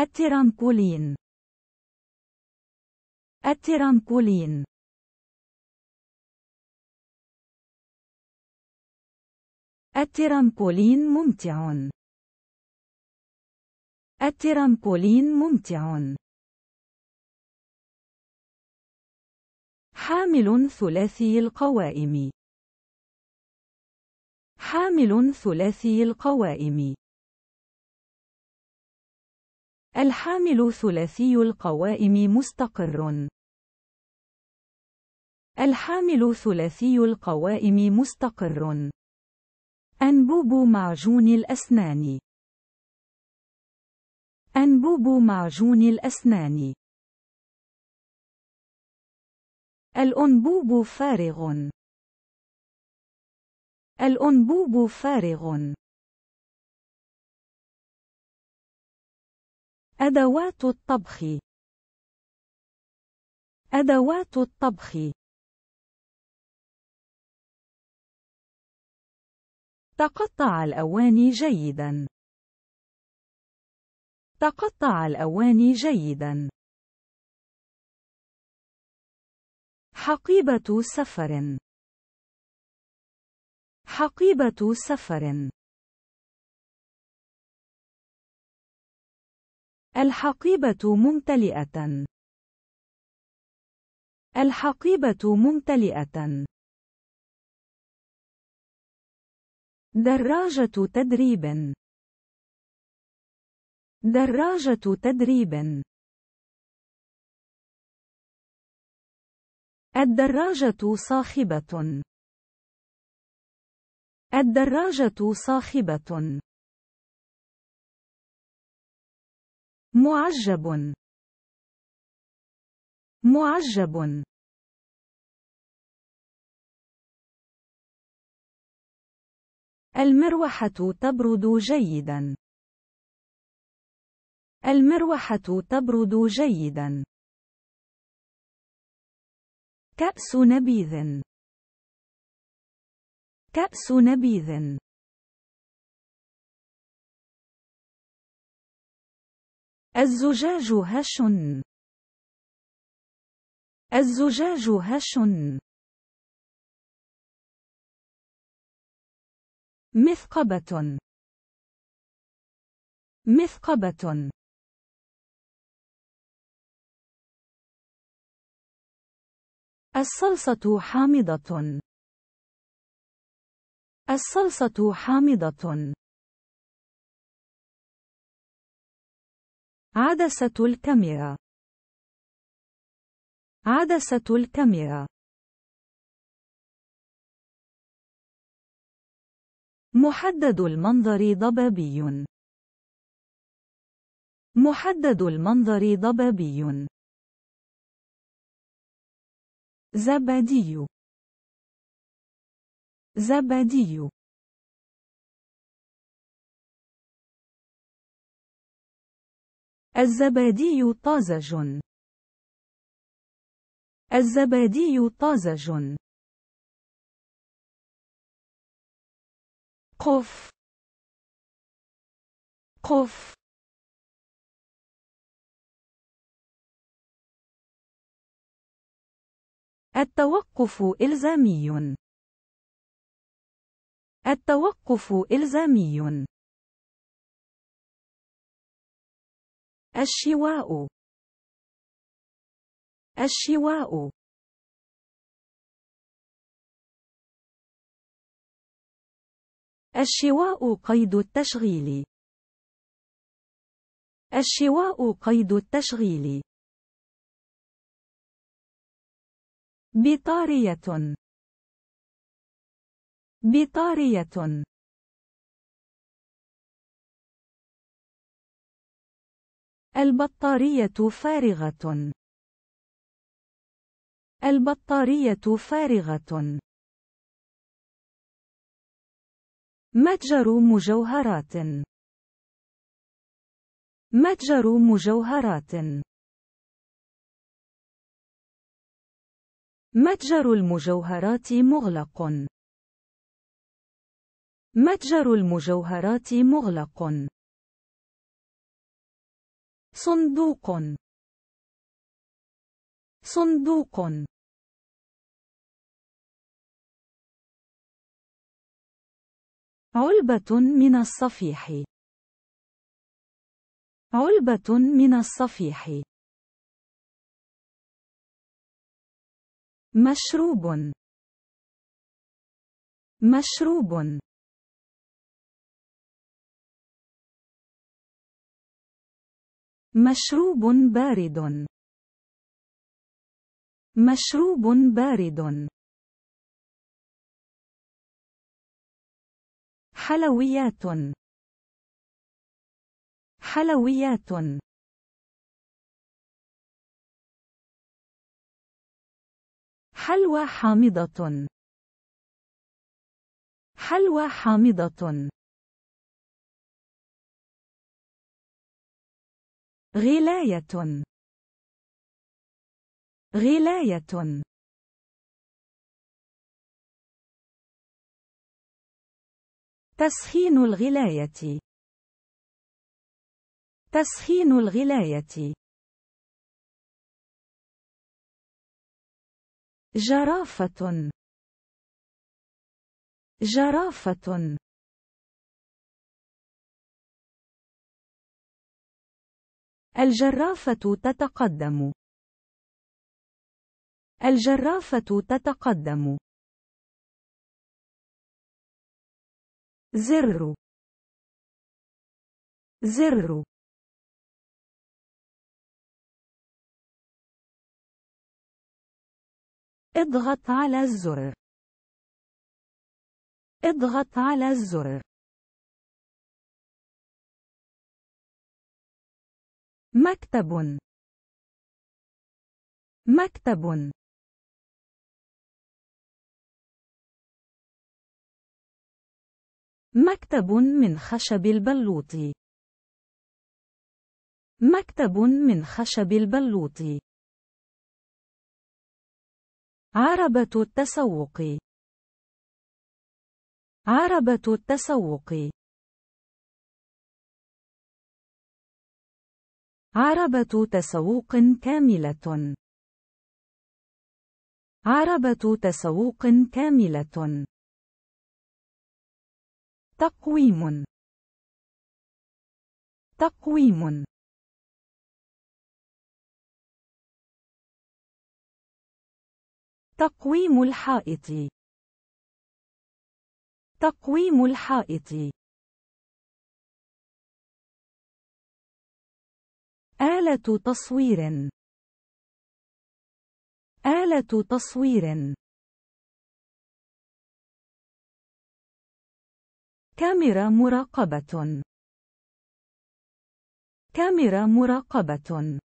الترانكولين الترانكولين الترانكولين ممتع الترانكولين ممتع حامل ثلاثي القوائم حامل ثلاثي القوائم الحامل ثلاثي القوائم مستقر الحامل ثلاثي القوائم مستقر أنبوب معجون الأسنان أنبوب معجون الأسنان الأنبوب فارغ الأنبوب فارغ أدوات الطبخ أدوات الطبخ تقطع الأواني جيداً تقطع الأواني جيداً حقيبة سفر حقيبة سفر الحقيبة ممتلئة. الحقيبة ممتلئة. دراجة تدريب. دراجة تدريب. الدراجة صاخبة. الدراجة صاخبة. معجب معجب المروحة تبرد جيدا المروحة تبرد جيدا كأس نبيذ كأس نبيذ الزجاج هش الزجاج هش مثقبة مثقبة الصلصة حامضة الصلصة حامضة عدسة الكاميرا عدسة الكاميرا محدد المنظر ضبابي محدد المنظر ضبابي زبادي زبادي الزبادي طازج الزبادي طازج قف قف التوقف إلزامي التوقف إلزامي الشواء الشواء الشواء قيد التشغيل الشواء قيد التشغيل بطارية بطارية البطارية فارغة. البطارية فارغة. متجر مجوهرات. متجر مجوهرات. متجر المجوهرات مغلق. متجر المجوهرات مغلق. صندوق صندوق علبة من الصفيح علبة من الصفيح مشروب مشروب مشروب بارد مشروب بارد حلويات حلويات حلوى حامضة حلوى حامضة غلاية غلاية تسخين الغلاية تسخين الغلاية جرافة جرافة الجرافة تتقدم. الجرافة تتقدم. زر زر اضغط على الزر اضغط على الزر مكتب مكتب مكتب من خشب البلوط مكتب من خشب البلوط عربة التسوق عربة التسوق عربة تسوق كاملة عربة تسوق كاملة تقويم تقويم تقويم الحائط تقويم الحائط آلة تصوير آلة تصوير كاميرا مراقبة كاميرا مراقبة